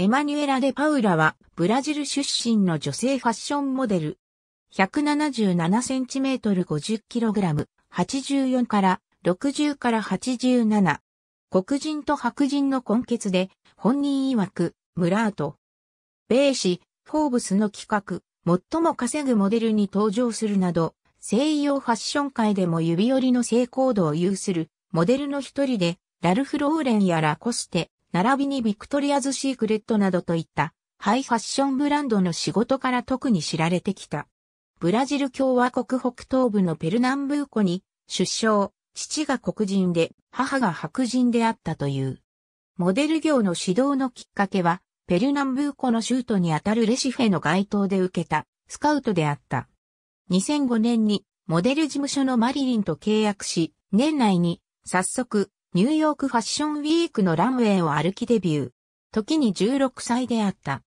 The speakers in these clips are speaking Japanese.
エマニュエラ・デ・パウラは、ブラジル出身の女性ファッションモデル。1 7 7トル5 0ラム、84から60から87。黒人と白人の根血で、本人曰く、ムラート。米紙、フォーブスの企画、最も稼ぐモデルに登場するなど、西洋ファッション界でも指折りの成功度を有する、モデルの一人で、ラルフ・ローレンやラコステ、並びにビクトリアズ・シークレットなどといったハイファッションブランドの仕事から特に知られてきた。ブラジル共和国北東部のペルナンブーコに出生、父が黒人で母が白人であったという。モデル業の指導のきっかけは、ペルナンブーコのシュートにあたるレシフェの街頭で受けたスカウトであった。2005年にモデル事務所のマリリンと契約し、年内に早速ニューヨークファッションウィークのランウェイを歩きデビュー。時に16歳であった。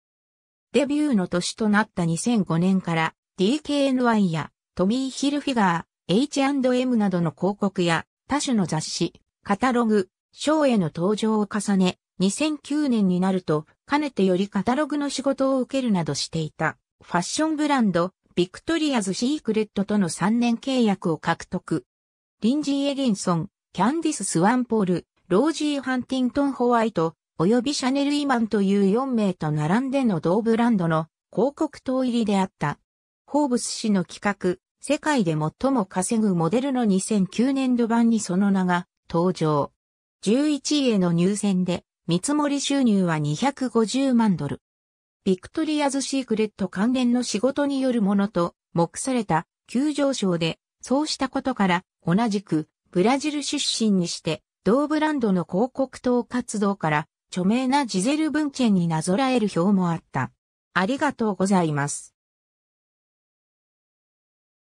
デビューの年となった2005年から DKNY やトミー・ヒルフィガー、H&M などの広告や多種の雑誌、カタログ、ショーへの登場を重ね、2009年になると、かねてよりカタログの仕事を受けるなどしていた、ファッションブランド、ビクトリアズ・シークレットとの3年契約を獲得。リンジー・エリンソン、キャンディス・スワンポール、ロージー・ハンティントン・ホワイト、及びシャネル・イマンという4名と並んでの同ブランドの広告等入りであった。ホーブス氏の企画、世界で最も稼ぐモデルの2009年度版にその名が登場。11位への入選で、見積もり収入は250万ドル。ビクトリアズ・シークレット関連の仕事によるものと、目された急上昇で、そうしたことから、同じくブラジル出身にして、同ブランドの広告等活動から、著名なジゼル文献になぞらえる表もあった。ありがとうございます。